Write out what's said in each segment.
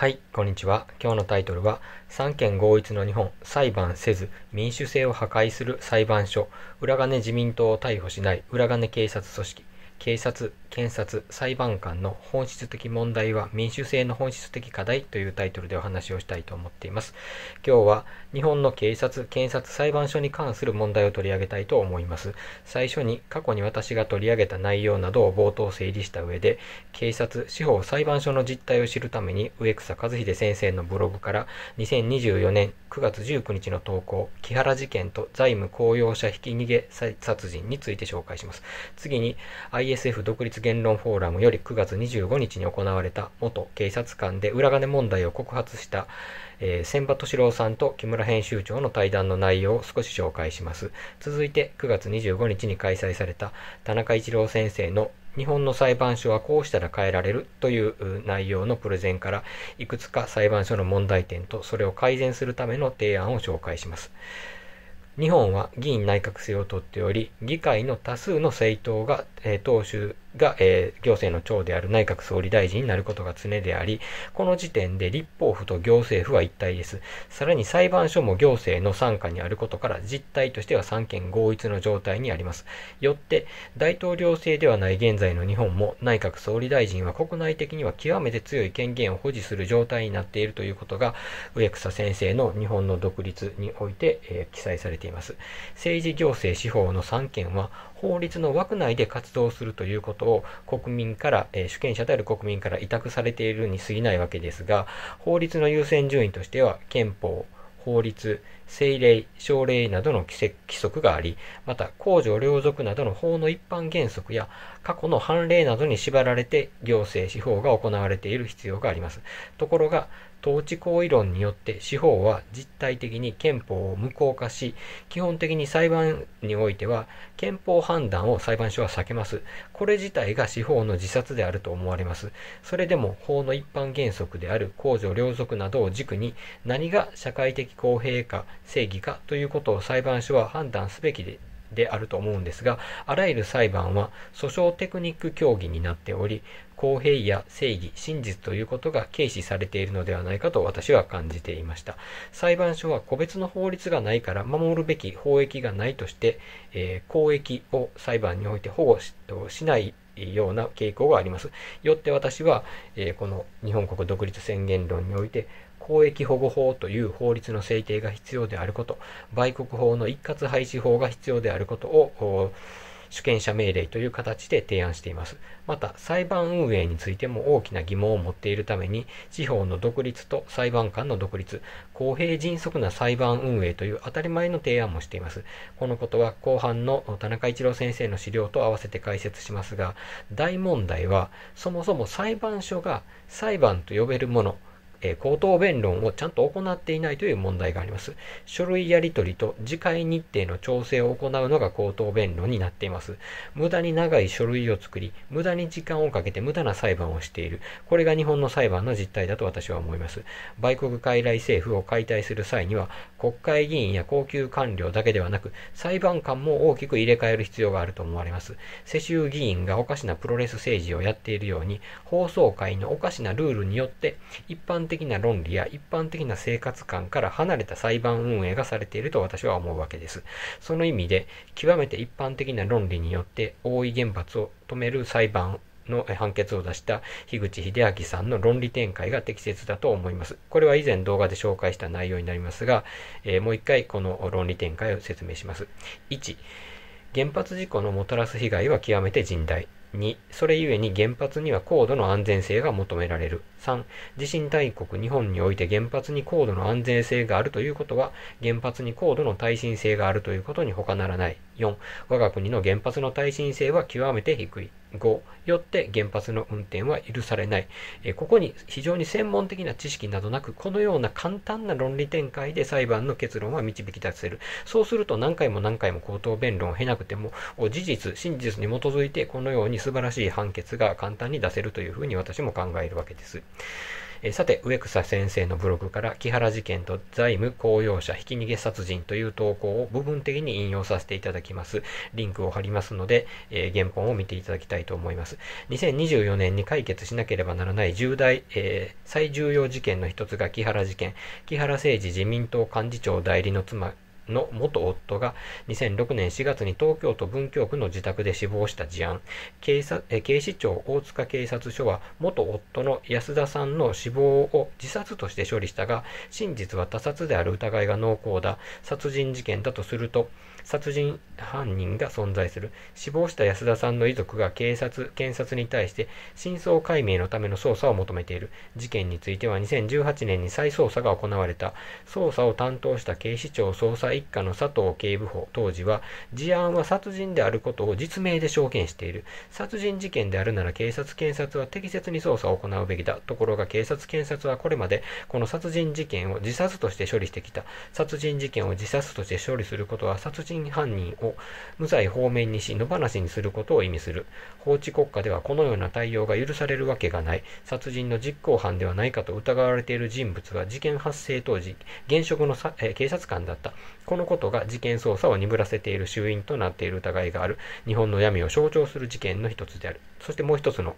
はい、こんにちは。今日のタイトルは、三権合一の日本、裁判せず、民主制を破壊する裁判所、裏金自民党を逮捕しない、裏金警察組織、警察、検察、裁判官の本質的問題は民主制の本質的課題というタイトルでお話をしたいと思っています。今日は日本の警察、検察、裁判所に関する問題を取り上げたいと思います。最初に過去に私が取り上げた内容などを冒頭整理した上で、警察、司法、裁判所の実態を知るために植草和秀先生のブログから2024年9月19日の投稿、木原事件と財務公用車ひき逃げ殺人について紹介します。次に、ISF 独立言論フォーラムより9月25日に行われた元警察官で裏金問題を告発した、えー、千葉敏郎さんと木村編集長の対談の内容を少し紹介します。続いて9月25日に開催された田中一郎先生の日本の裁判所はこうしたら変えられるという内容のプレゼンからいくつか裁判所の問題点とそれを改善するための提案を紹介します。日本は議院内閣制をとっており、議会の多数の政党が、えー、党首が、えー、行政の長である内閣総理大臣になることが常であり、この時点で立法府と行政府は一体です。さらに裁判所も行政の傘下にあることから、実態としては三権合一の状態にあります。よって、大統領制ではない現在の日本も、内閣総理大臣は国内的には極めて強い権限を保持する状態になっているということが、植草先生の日本の独立において、えー、記載されています。政治行政司法の三権は、法律の枠内で活動するということを国民から、えー、主権者である国民から委託されているに過ぎないわけですが、法律の優先順位としては憲法、法律、政令、省令などの規則があり、また公序良俗などの法の一般原則や過去の判例などに縛られて行政司法が行われている必要があります。ところが、統治行為論によって司法は実体的に憲法を無効化し、基本的に裁判においては憲法判断を裁判所は避けます。これ自体が司法の自殺であると思われます。それでも法の一般原則である公序良俗などを軸に何が社会的公平か正義かということを裁判所は判断すべきでであると思うんですが、あらゆる裁判は訴訟テクニック協議になっており、公平や正義、真実ということが軽視されているのではないかと私は感じていました。裁判所は個別の法律がないから守るべき法益がないとして、えー、公益を裁判において保護しないような傾向があります。よって私は、えー、この日本国独立宣言論において、公益保護法という法律の制定が必要であること、売国法の一括廃止法が必要であることを、主権者命令という形で提案しています。また、裁判運営についても大きな疑問を持っているために、地方の独立と裁判官の独立、公平迅速な裁判運営という当たり前の提案もしています。このことは後半の田中一郎先生の資料と合わせて解説しますが、大問題は、そもそも裁判所が裁判と呼べるもの、え口頭弁論をちゃんと行っていないという問題があります。書類やり取りと次回日程の調整を行うのが口頭弁論になっています。無駄に長い書類を作り、無駄に時間をかけて無駄な裁判をしている。これが日本の裁判の実態だと私は思います。売国傀儡政府を解体する際には、国会議員や高級官僚だけではなく、裁判官も大きく入れ替える必要があると思われます。世襲議員がおかしなプロレス政治をやっているように、放送会のおかしなルールによって、一般般的な論理や一般的な生活観から離れた裁判運営がされていると私は思うわけです。その意味で、極めて一般的な論理によって大井原発を止める裁判の判決を出した樋口秀明さんの論理展開が適切だと思います。これは以前動画で紹介した内容になりますが、えー、もう一回この論理展開を説明します。1、原発事故のもたらす被害は極めて甚大。2それゆえに原発には高度の安全性が求められる3地震大国日本において原発に高度の安全性があるということは原発に高度の耐震性があるということに他ならない4、我が国の原発の耐震性は極めて低い。5、よって原発の運転は許されない。えここに非常に専門的な知識などなく、このような簡単な論理展開で裁判の結論は導き出せる。そうすると何回も何回も口頭弁論を経なくても、事実、真実に基づいてこのように素晴らしい判決が簡単に出せるというふうに私も考えるわけです。えー、さて、植草先生のブログから、木原事件と財務公用車ひき逃げ殺人という投稿を部分的に引用させていただきます。リンクを貼りますので、えー、原本を見ていただきたいと思います。2024年に解決しなければならない重大、えー、最重要事件の一つが木原事件。木原誠二自民党幹事長代理の妻、の元夫が2006年4月に東京都文京区の自宅で死亡した事案警察警視庁大塚警察署は元夫の安田さんの死亡を自殺として処理したが真実は他殺である疑いが濃厚だ殺人事件だとすると殺人犯人が存在する死亡した安田さんの遺族が警察検察に対して真相解明のための捜査を求めている事件については2018年に再捜査が行われた捜査を担当した警視庁捜査一家の佐藤警部補当時は、事案は殺人であることを実名で証言している。殺人事件であるなら警察検察は適切に捜査を行うべきだ。ところが警察検察はこれまで、この殺人事件を自殺として処理してきた。殺人事件を自殺として処理することは殺人犯人を無罪放免にし、野放しにすることを意味する。法治国家ではこのような対応が許されるわけがない。殺人の実行犯ではないかと疑われている人物は事件発生当時、現職の、え警察官だった。このことが事件捜査を鈍らせている衆院となっている疑いがある日本の闇を象徴する事件の一つである。そしてもう一つの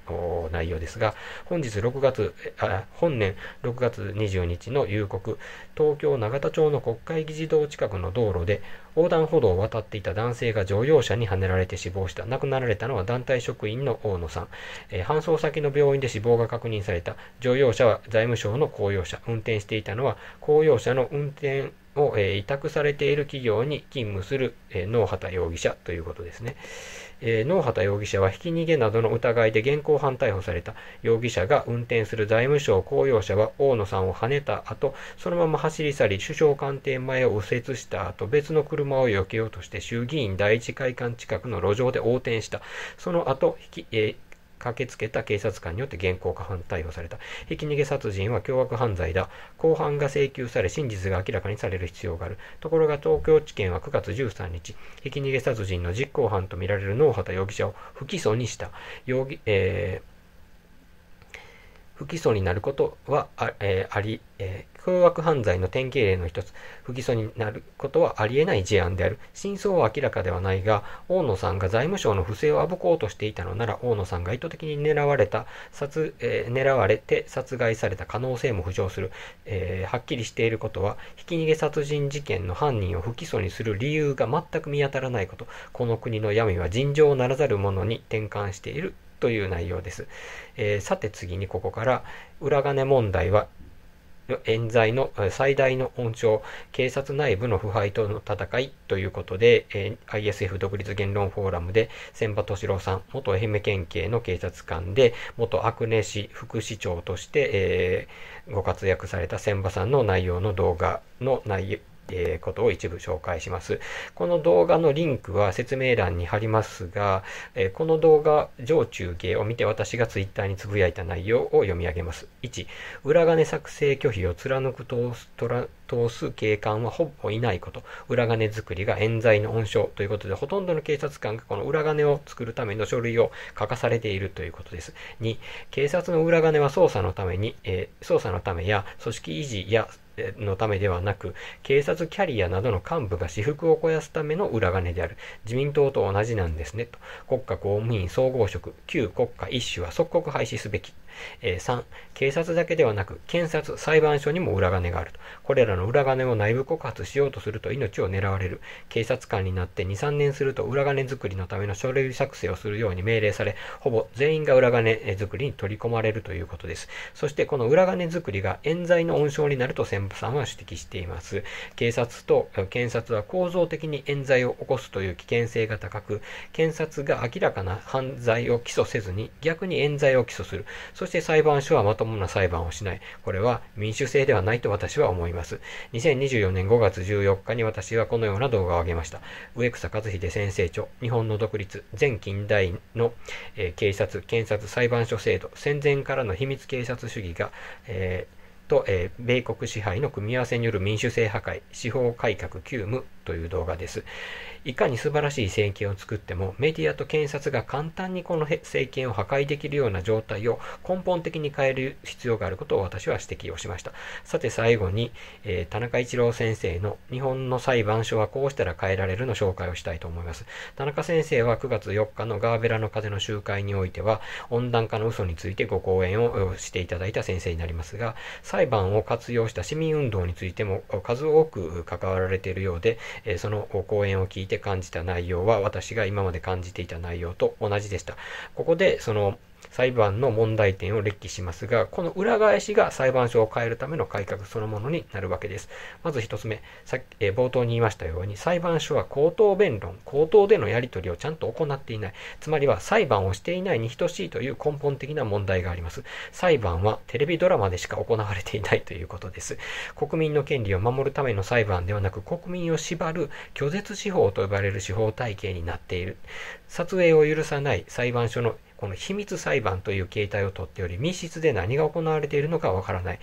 内容ですが、本日6月、あ本年6月20日の夕刻、東京永田町の国会議事堂近くの道路で横断歩道を渡っていた男性が乗用車にはねられて死亡した。亡くなられたのは団体職員の大野さん。えー、搬送先の病院で死亡が確認された。乗用車は財務省の公用車。運転していたのは公用車の運転を、え委託されている企業に勤務する、えー、畑容疑者ということですね。えー、畑容疑者はひき逃げなどの疑いで現行犯逮捕された容疑者が運転する財務省公用車は大野さんをはねた後、そのまま走り去り、首相官邸前を右折した後、別の車を避けようとして衆議院第一会館近くの路上で横転した。その後、ひき、えー駆けつけた警察官によって現行犯逮捕された。ひき逃げ殺人は凶悪犯罪だ。公判が請求され、真実が明らかにされる必要がある。ところが東京地検は9月13日、ひき逃げ殺人の実行犯とみられる能畑容疑者を不起訴にした。容疑、えー不起訴になることはあ,、えー、あり、えー、凶悪犯罪の典型例の一つ、不起訴になることはありえない事案である。真相は明らかではないが、大野さんが財務省の不正を暴こうとしていたのなら、大野さんが意図的に狙われた、殺、えー、狙われて殺害された可能性も浮上する、えー、はっきりしていることは、ひき逃げ殺人事件の犯人を不起訴にする理由が全く見当たらないこと、この国の闇は尋常ならざるものに転換しているという内容です。えー、さて次にここから裏金問題は冤罪の最大の温床、警察内部の腐敗との戦いということで、えー、ISF 独立言論フォーラムで、千葉敏郎さん、元愛媛県警の警察官で、元阿久根市副市長として、えー、ご活躍された千葉さんの内容の動画の内容、えことを一部紹介します。この動画のリンクは説明欄に貼りますが、えー、この動画、上中継を見て私が Twitter につぶやいた内容を読み上げます。1、裏金作成拒否を貫く通す通す警官はほぼいないこと。裏金作りが冤罪の温床ということで、ほとんどの警察官がこの裏金を作るための書類を書かされているということです。2、警察の裏金は捜査のために、えー、捜査のためや組織維持やのためではなく、警察キャリアなどの幹部が私腹を肥やすための裏金である。自民党と同じなんですね、と。国家公務員総合職、旧国家一種は即刻廃止すべき。えー、3、警察だけではなく、検察、裁判所にも裏金があると。これらの裏金を内部告発しようとすると命を狙われる。警察官になって2、3年すると裏金作りのための書類作成をするように命令され、ほぼ全員が裏金作りに取り込まれるということです。そして、この裏金作りが冤罪の温床になると専務さんは指摘しています。警察と検察は構造的に冤罪を起こすという危険性が高く、検察が明らかな犯罪を起訴せずに、逆に冤罪を起訴する。そして裁判所はまともな裁判をしない。これは民主制ではないと私は思います。2024年5月14日に私はこのような動画を上げました。植草和秀先生著、日本の独立、全近代の、えー、警察、検察、裁判所制度、戦前からの秘密警察主義が、えーと、えー、米国支配の組み合わせによる民主制破壊、司法改革急務という動画です。いかに素晴らしい政権を作っても、メディアと検察が簡単にこの政権を破壊できるような状態を根本的に変える必要があることを私は指摘をしました。さて最後に、えー、田中一郎先生の日本の裁判所はこうしたら変えられるの紹介をしたいと思います。田中先生は9月4日のガーベラの風の集会においては、温暖化の嘘についてご講演をしていただいた先生になりますが、裁判を活用した市民運動についても数多く関わられているようで、その講演を聞いて感じた内容は私が今まで感じていた内容と同じでした。ここで、その、裁判の問題点を列記しますが、この裏返しが裁判所を変えるための改革そのものになるわけです。まず一つ目、さっき、えー、冒頭に言いましたように、裁判所は口頭弁論、口頭でのやり取りをちゃんと行っていない。つまりは裁判をしていないに等しいという根本的な問題があります。裁判はテレビドラマでしか行われていないということです。国民の権利を守るための裁判ではなく、国民を縛る拒絶司法と呼ばれる司法体系になっている。撮影を許さない裁判所のこの秘密裁判という形態をとっており、密室で何が行われているのかわからない。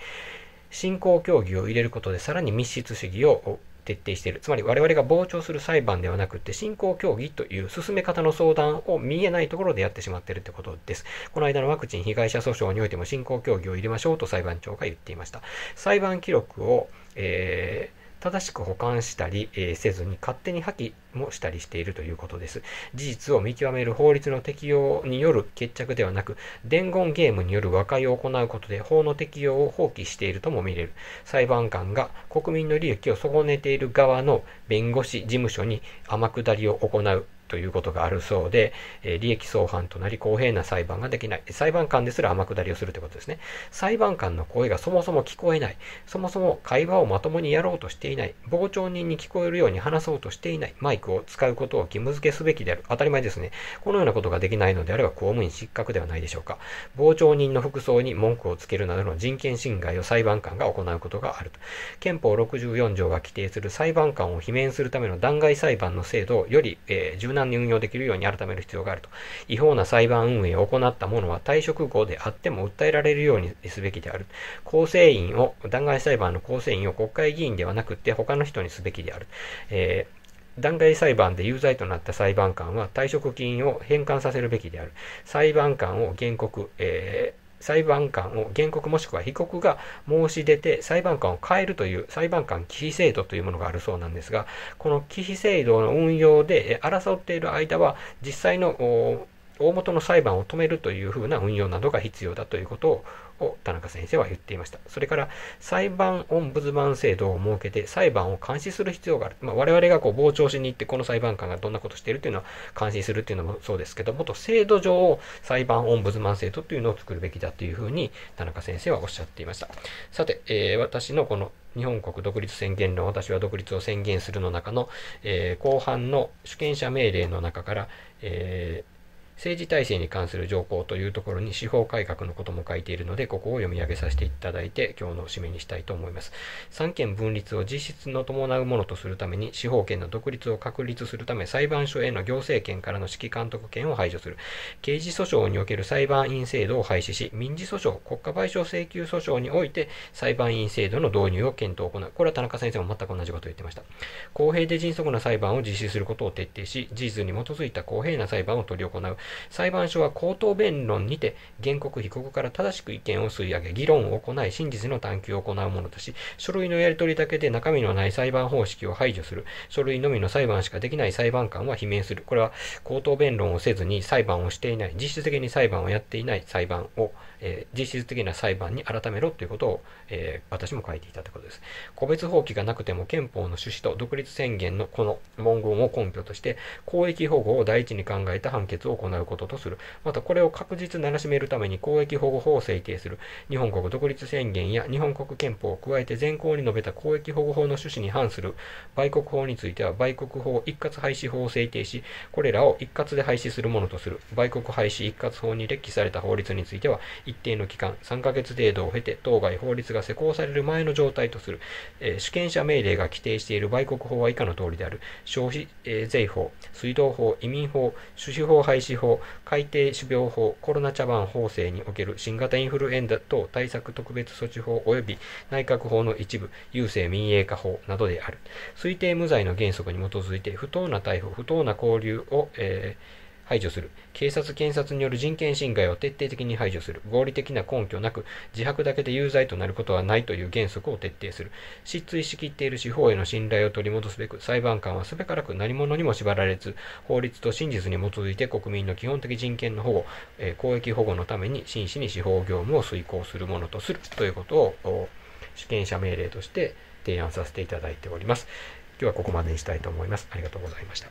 進行協議を入れることでさらに密室主義を徹底している。つまり我々が傍聴する裁判ではなくて、進行協議という進め方の相談を見えないところでやってしまっているということです。この間のワクチン被害者訴訟においても進行協議を入れましょうと裁判長が言っていました。裁判記録を、えー、正しく保管したり、えせずに勝手に破棄もしたりしているということです。事実を見極める法律の適用による決着ではなく、伝言ゲームによる和解を行うことで法の適用を放棄しているとも見れる。裁判官が国民の利益を損ねている側の弁護士事務所に天下りを行うということがあるそうで、え利益相反となり公平な裁判ができない。裁判官ですら天下りをするということですね。裁判官の声がそもそも聞こえない。そもそも会話をまともにやろうとしていない。傍聴人に聞こえるように話そうとしていない。毎イクを使うことを義務付けすべきである。当たり前ですね。このようなことができないのであれば公務員失格ではないでしょうか。傍聴人の服装に文句をつけるなどの人権侵害を裁判官が行うことがあると。憲法64条が規定する裁判官を罷免するための弾劾裁判の制度をより、えー、柔軟に運用できるように改める必要があると。違法な裁判運営を行った者は退職後であっても訴えられるようにすべきである。構成員を、弾劾裁判の構成員を国会議員ではなくて他の人にすべきである。えー弾劾裁判で有罪となった裁判官は退職金を返還させるべきである。裁判官を原告、えー裁判官を原告もしくは被告が申し出て裁判官を変えるという裁判官忌避制度というものがあるそうなんですが、この忌避制度の運用で争っている間は実際の大元の裁判を止めるというふうな運用などが必要だということを田中先生は言っていました。それから裁判オンブズマン制度を設けて裁判を監視する必要がある。まあ、我々がこう傍聴しに行ってこの裁判官がどんなことしているというのは監視するというのもそうですけども、と制度上裁判オンブズマン制度というのを作るべきだというふうに田中先生はおっしゃっていました。さて、えー、私のこの日本国独立宣言論、私は独立を宣言するの中の、えー、後半の主権者命令の中から、えー政治体制に関する条項というところに司法改革のことも書いているので、ここを読み上げさせていただいて、今日の締めにしたいと思います。三権分立を実質の伴うものとするために、司法権の独立を確立するため、裁判所への行政権からの指揮監督権を排除する。刑事訴訟における裁判員制度を廃止し、民事訴訟、国家賠償請求訴訟において、裁判員制度の導入を検討を行う。これは田中先生も全く同じことを言ってました。公平で迅速な裁判を実施することを徹底し、事実に基づいた公平な裁判を執り行う。裁判所は口頭弁論にて、原告被告から正しく意見を吸い上げ、議論を行い、真実の探求を行うものとし、書類のやり取りだけで中身のない裁判方式を排除する。書類のみの裁判しかできない裁判官は罷免する。これは口頭弁論をせずに裁判をしていない、実質的に裁判をやっていない裁判を、えー、実質的な裁判に改めろということを、えー、私も書いていたということです。個別法規がなくても憲法の趣旨と独立宣言のこの文言を根拠として、公益保護を第一に考えた判決を行うこととする。またこれを確実ならしめるために公益保護法を制定する。日本国独立宣言や日本国憲法を加えて全項に述べた公益保護法の趣旨に反する売国法については、売国法一括廃止法を制定し、これらを一括で廃止するものとする。売国廃止一括法に列記された法律については、一定の期間、3ヶ月程度を経て、当該法律が施行される前の状態とする、えー、主権者命令が規定している売国法は以下の通りである、消費、えー、税法、水道法、移民法、種子法廃止法、改定種苗法、コロナ茶番法制における新型インフルエンザ等対策特別措置法及び内閣法の一部、郵政民営化法などである。推定無罪の原則に基づいて、不当な逮捕、不当な交留を、えー排除する。警察、検察による人権侵害を徹底的に排除する。合理的な根拠なく、自白だけで有罪となることはないという原則を徹底する。失墜しきっている司法への信頼を取り戻すべく、裁判官はすべからく何者にも縛られず、法律と真実に基づいて国民の基本的人権の保護、えー、公益保護のために真摯に司法業務を遂行するものとするということを、主権者命令として提案させていただいております。今日はここまでにしたいと思います。ありがとうございました。